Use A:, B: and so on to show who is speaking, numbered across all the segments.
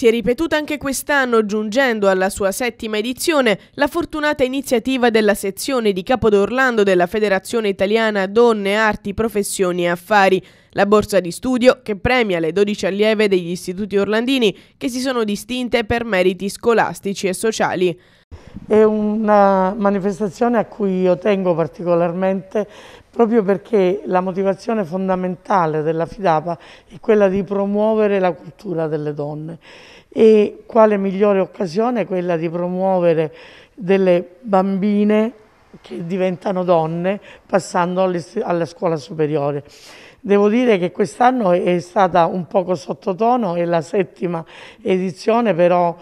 A: Si è ripetuta anche quest'anno, giungendo alla sua settima edizione, la fortunata iniziativa della sezione di Capodorlando della Federazione Italiana Donne, Arti, Professioni e Affari, la borsa di studio che premia le 12 allieve degli istituti orlandini che si sono distinte per meriti scolastici e sociali
B: è una manifestazione a cui io tengo particolarmente proprio perché la motivazione fondamentale della FIDAPA è quella di promuovere la cultura delle donne e quale migliore occasione è quella di promuovere delle bambine che diventano donne passando alla scuola superiore. Devo dire che quest'anno è stata un poco sottotono, è la settima edizione, però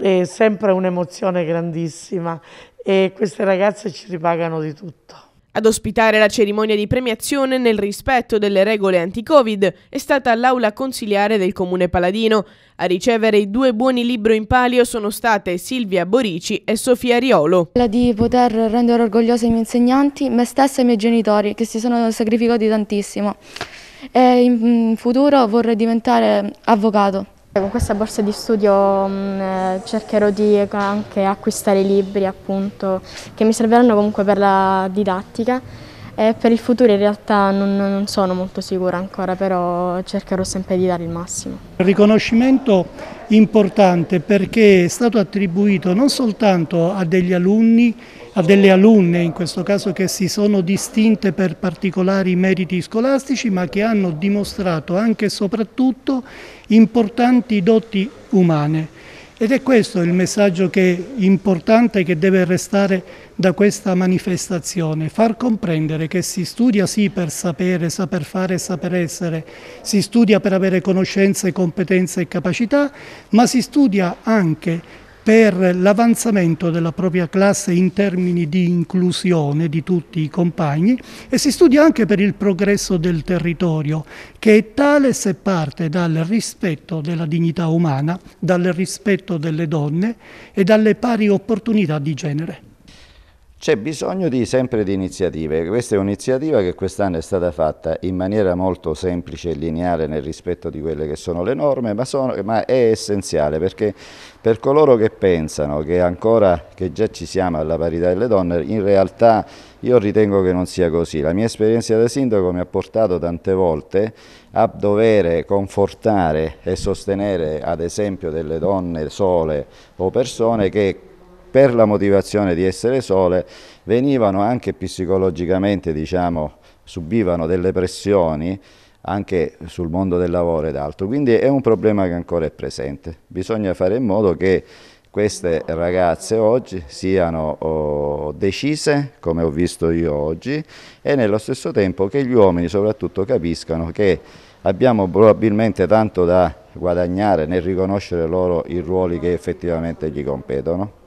B: è sempre un'emozione grandissima
A: e queste ragazze ci ripagano di tutto. Ad ospitare la cerimonia di premiazione nel rispetto delle regole anti-Covid è stata l'aula consiliare del Comune Paladino. A ricevere i due buoni libro in palio sono state Silvia Borici e Sofia Riolo. Di poter rendere orgogliosa i miei insegnanti, me stessa e i miei genitori che si sono sacrificati tantissimo. E in futuro vorrei diventare avvocato. Con questa borsa di studio mh, mm, eh, cercherò di anche acquistare libri appunto, che mi serviranno comunque per la didattica e per il futuro in realtà non, non sono molto sicura ancora, però cercherò sempre di dare il massimo.
C: Un riconoscimento importante perché è stato attribuito non soltanto a degli alunni, a delle alunne in questo caso che si sono distinte per particolari meriti scolastici ma che hanno dimostrato anche e soprattutto importanti doti umane. Ed è questo il messaggio che importante che deve restare da questa manifestazione, far comprendere che si studia sì per sapere, saper fare e saper essere, si studia per avere conoscenze, competenze e capacità, ma si studia anche per l'avanzamento della propria classe in termini di inclusione di tutti i compagni e si studia anche per il progresso del territorio che è tale se parte dal rispetto della dignità umana, dal rispetto delle donne e dalle pari opportunità di genere.
D: C'è bisogno di, sempre di iniziative, questa è un'iniziativa che quest'anno è stata fatta in maniera molto semplice e lineare nel rispetto di quelle che sono le norme, ma, sono, ma è essenziale perché per coloro che pensano che ancora che già ci siamo alla parità delle donne, in realtà io ritengo che non sia così. La mia esperienza da sindaco mi ha portato tante volte a dovere confortare e sostenere ad esempio delle donne sole o persone che per la motivazione di essere sole venivano anche psicologicamente, diciamo, subivano delle pressioni anche sul mondo del lavoro ed altro. Quindi è un problema che ancora è presente. Bisogna fare in modo che queste ragazze oggi siano oh, decise, come ho visto io oggi, e nello stesso tempo che gli uomini soprattutto capiscano che abbiamo probabilmente tanto da guadagnare nel riconoscere loro i ruoli che effettivamente gli competono.